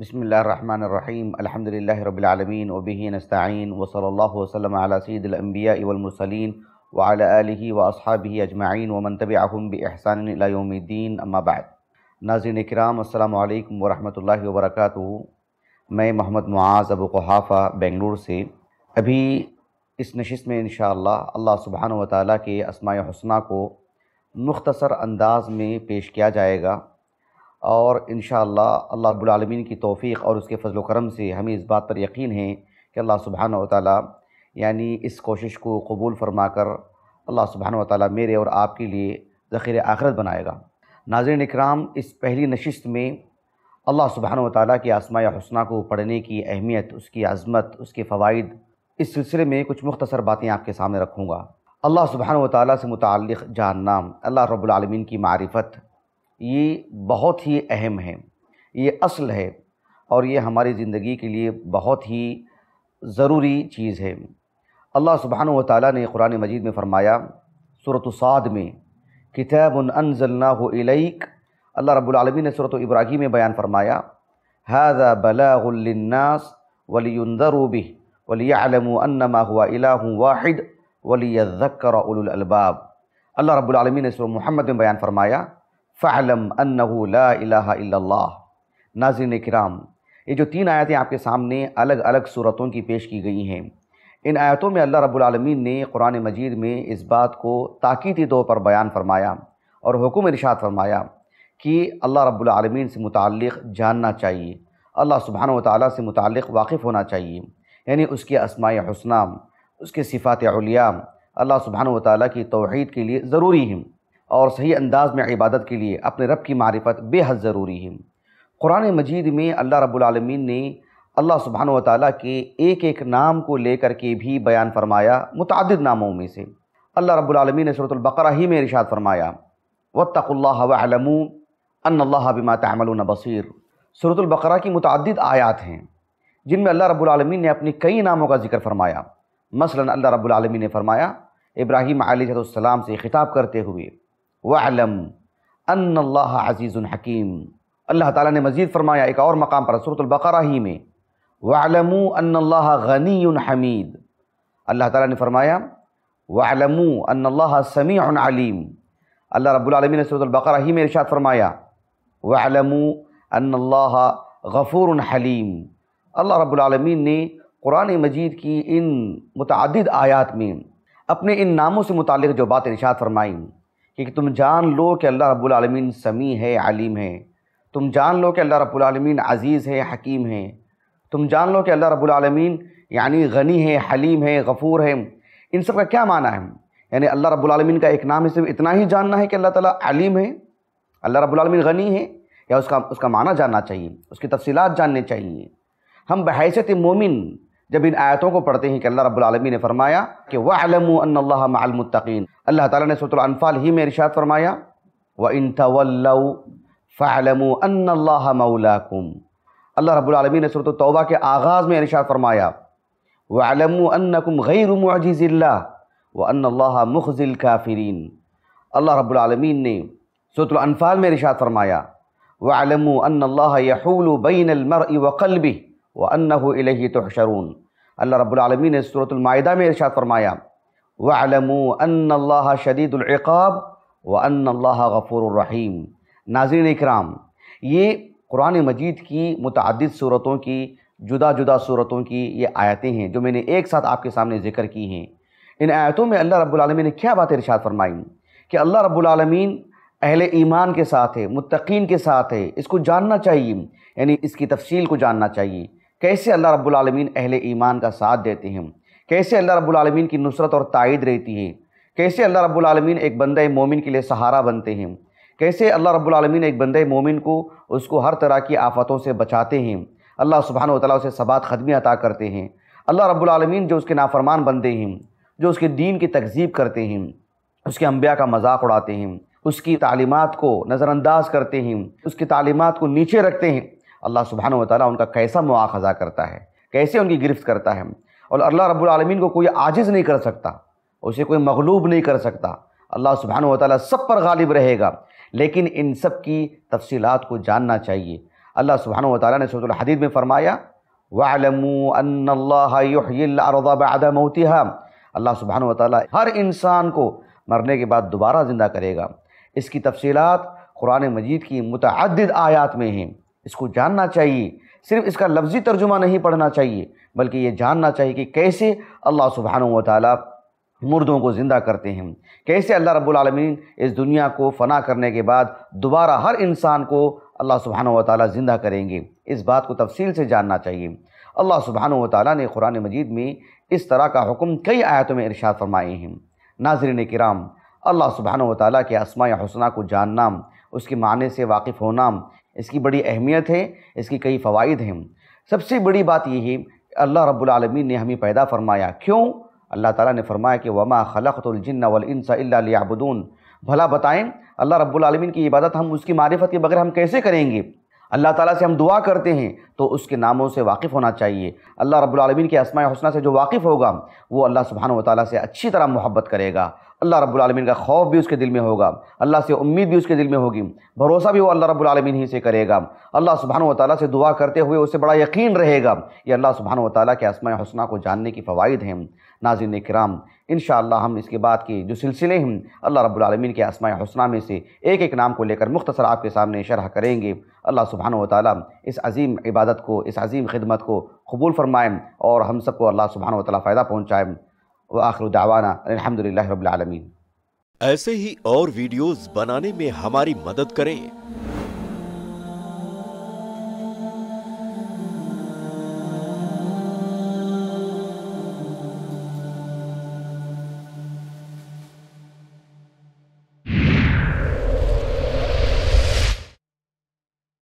بسم اللہ الرحمن الرحیم الحمد للہ رب العلمین وبی نسطعین وصلی اللہ وسلم علیہ سید الانبیاء والمرسلین و الاََ آلہ و اصحابہ اجمعین و تبعہم بی احسان اما بعد ناظرین اکرام السلام علیکم و اللہ وبرکاتہ میں محمد معاذ ابو قحافہ بنگلور سے ابھی اس نشست میں انشاءاللہ اللہ سبحانہ وتعالی و تعالیٰ کے اسماعی حسنہ کو مختصر انداز میں پیش کیا جائے گا اور انشاءاللہ اللہ رب العالمین کی توفیق اور اس کے فضل و کرم سے ہمیں اس بات پر یقین ہیں کہ اللہ سبحانہ و تعالیٰ یعنی اس کوشش کو قبول فرما کر اللہ سبحانہ و تعالیٰ میرے اور آپ کے لیے ذخیر آخرت بنائے گا ناظرین اکرام اس پہلی نشست میں اللہ سبحانہ و تعالیٰ کی آسماء حسنہ کو پڑھنے کی اہمیت اس کی عظمت اس کے فوائد اس سلسلے میں کچھ مختصر باتیں آپ کے سامنے رکھوں گا اللہ سبحانہ و تعالیٰ سے متعلق جان اللہ رب العالمین کی معرفت یہ بہت ہی اہم ہے یہ اصل ہے اور یہ ہماری زندگی کے لیے بہت ہی ضروری چیز ہے اللہ سبحانہ و تعالیٰ نے قرآن مجید میں فرمایا صورت السعاد میں کتاب انزلناہ الیک اللہ رب العالمین نے صورت ابراہیم میں بیان فرمایا هذا بلاغ للناس ولینذروا به وليعلموا انما هو الہ واحد ولی اولو الالباب اللہ رب العالمین نے سورة محمد میں بیان فرمایا فعلم انہو لا الہ الا اللہ ناظرین کرام یہ جو تین آیتیں آپ کے سامنے الگ الگ صورتوں کی پیش کی گئی ہیں ان آیتوں میں اللہ رب العالمین نے قرآن مجید میں اس بات کو تاکیتی طور پر بیان فرمایا اور حکم ارشاد فرمایا کہ اللہ رب العالمین سے متعلق جاننا چاہیے اللہ سبحانہ و تعالیٰ سے متعلق واقف ہونا چاہیے یعنی اس کی اسماء حسنہ اس کے صفات علیام اللہ سبحانہ و تعالیٰ کی توحید کے لیے ضروری ہیں اور صحیح انداز میں عبادت کے لیے اپنے رب کی معرفت بے حد ضروری ہے قرآن مجید میں اللہ رب العالمین نے اللہ سبحانہ و تعالیٰ کے ایک ایک نام کو لے کر کے بھی بیان فرمایا متعدد ناموں میں سے اللہ رب العالمین نے صورت البقرہ ہی میں ارشاد فرمایا وطق اللہ علم بِمَا اللّہ بصیر صورت البقرہ کی متعدد آیات ہیں جن میں اللہ رب العالمین نے اپنے کئی ناموں کا ذکر فرمایا مثلا اللہ رب العالمین نے فرمایا ابراہیم علیہ السلام سے خطاب کرتے ہوئے اللہ عزیز الحکیم اللہ تعالیٰ نے مزید فرمایا ایک اور مقام پر البقرہ ہی میں اللہ غنی حمید اللہ تعالیٰ نے فرمایا ان اللہ سمیع علیم اللہ رب العالمین نے صورت البقرہ ہی میں رشاد فرمایا ان اللہ غفور حلیم اللہ رب العالمین نے قرآن مجید کی ان متعدد آیات میں اپنے ان ناموں سے متعلق جو باتیں ارشاد فرمائیں کہ تم جان لو کہ اللہ رب العالمین سمیع ہے علیم ہے تم جان لو کہ اللہ رب العالمین عزیز ہے حکیم ہے تم جان لو کہ اللہ رب العالمین یعنی غنی ہے حلیم ہے غفور ہے ان سب کا کیا معنی ہے یعنی اللہ رب العالمین کا ایک نام ہے صرف اتنا ہی جاننا ہے کہ اللہ تعالیٰ علیم ہے اللہ رب العالمین غنی ہے یا اس کا اس کا معنی جاننا چاہیے اس کی تفصیلات جاننے چاہیے ہم بحیثیت مومن جب ان آیتوں کو پڑھتے ہیں کہ اللہ رب العالمین نے فرمایا کہ وَعْلَمُوا أَنَّ اللَّهَ مَعَ الْمُتَّقِينَ اللہ تعالیٰ نے سورة الانفال ہی میں ارشاد فرمایا وَإِن تَوَلَّوْا فَعْلَمُوا أَنَّ اللَّهَ مَوْلَاكُمْ اللہ رب العالمین نے سورة التوبہ کے آغاز میں ارشاد فرمایا وَعْلَمُوا أَنَّكُمْ غَيْرُ مُعْجِزِ اللَّهِ وَأَنَّ اللَّهَ مُخْزِ وَأَنَّهُ إِلَيْهِ تُحْشَرُونَ اللہ رب العالمین نے سورة المائدہ میں ارشاد فرمایا وَعْلَمُوا أَنَّ اللَّهَ شَدِيدُ الْعِقَابِ وَأَنَّ اللَّهَ غَفُورُ الرَّحِيمِ ناظرین اکرام یہ قرآن مجید کی متعدد سورتوں کی جدہ جدہ سورتوں کی یہ آیتیں ہیں جو میں نے ایک ساتھ آپ کے سامنے ذکر کی ہیں ان آیتوں میں اللہ رب العالمین نے کیا بات ارشاد فرمائی کہ اللہ رب العالمین اہل ایمان کے ساتھ ہے متقین کے ساتھ ہے اس کو جاننا چاہیے یعنی اس کی تفصیل کو جاننا چاہیے کیسے اللہ رب العالمین اہل ایمان کا ساتھ دیتے ہیں کیسے اللہ رب العالمین کی نصرت اور تائید رہتی ہے کیسے اللہ رب العالمین ایک بندہ مومن کے لیے سہارا بنتے ہیں کیسے اللہ رب العالمین ایک بندہ مومن کو اس کو ہر طرح کی آفتوں سے بچاتے ہیں اللہ سبحانہ و تعالیٰ اسے ثبات خدمی عطا کرتے ہیں اللہ رب العالمین جو اس کے نافرمان بندے ہیں جو اس کے دین کی تکذیب کرتے ہیں اس کے انبیاء کا مذاق اڑاتے ہیں اس کی تعلیمات کو نظر انداز کرتے ہیں اس کی تعلیمات کو نیچے رکھتے ہیں اللہ سبحانہ و تعالیٰ ان کا کیسا مواخذہ کرتا ہے کیسے ان کی گرفت کرتا ہے اور اللہ رب العالمین کو کوئی عاجز نہیں کر سکتا اسے کوئی مغلوب نہیں کر سکتا اللہ سبحانہ و تعالیٰ سب پر غالب رہے گا لیکن ان سب کی تفصیلات کو جاننا چاہیے اللہ سبحانہ و تعالیٰ نے سرت الحدید میں فرمایا وَعْلَمُوا أَنَّ اللَّهَ يُحْيِي الْأَرْضَ بَعْدَ مَوْتِهَا اللہ سبحانہ و تعالیٰ ہر انسان کو مرنے کے بعد دوبارہ زندہ کرے گا اس کی تفصیلات قرآن مجید کی متعدد آیات میں ہیں اس کو جاننا چاہیے صرف اس کا لفظی ترجمہ نہیں پڑھنا چاہیے بلکہ یہ جاننا چاہیے کہ کیسے اللہ سبحانہ و تعالیٰ مردوں کو زندہ کرتے ہیں کیسے اللہ رب العالمین اس دنیا کو فنا کرنے کے بعد دوبارہ ہر انسان کو اللہ سبحانہ و تعالیٰ زندہ کریں گے اس بات کو تفصیل سے جاننا چاہیے اللہ سبحانہ و تعالیٰ نے قرآن مجید میں اس طرح کا حکم کئی آیتوں میں ارشاد فرمائے ہیں ناظرین کرام اللہ سبحانہ و تعالیٰ کے اسماء حسنہ کو جاننا اس کے معنی سے واقف ہونا اس کی بڑی اہمیت ہے اس کی کئی فوائد ہیں سب سے بڑی بات یہ ہے کہ اللہ رب العالمین نے ہمیں پیدا فرمایا کیوں اللہ تعالیٰ نے فرمایا کہ وما خلقت الجن والانس الا الیہدودون بھلا بتائیں اللہ رب العالمین کی عبادت ہم اس کی معرفت کے بغیر ہم کیسے کریں گے اللہ تعالیٰ سے ہم دعا کرتے ہیں تو اس کے ناموں سے واقف ہونا چاہیے اللہ رب العالمین کے اسماء حسنہ سے جو واقف ہوگا وہ اللہ سبحانہ و تعالیٰ سے اچھی طرح محبت کرے گا اللہ رب العالمین کا خوف بھی اس کے دل میں ہوگا اللہ سے امید بھی اس کے دل میں ہوگی بھروسہ بھی وہ اللہ رب العالمین ہی سے کرے گا اللہ سبحانہ و تعالیٰ سے دعا کرتے ہوئے اسے بڑا یقین رہے گا یہ اللہ سبحانہ و تعالیٰ کے اسماء حسنہ کو جاننے کی فوائد ہیں ناظرین کرام انشاءاللہ ہم اس کے بعد کے جو سلسلے ہیں اللہ رب العالمین کے اسماء حسنہ میں سے ایک ایک نام کو لے کر مختصر آپ کے سامنے شرح کریں گے اللہ سبحانہ و تعالیٰ اس عظیم عبادت کو اس عظیم خدمت کو قبول فرمائیں اور ہم سب کو اللہ سبحانہ و تعالیٰ فائدہ پہنچائیں آخر دعوانا الحمد رب العالمین ایسے ہی اور ویڈیوز بنانے میں ہماری مدد کریں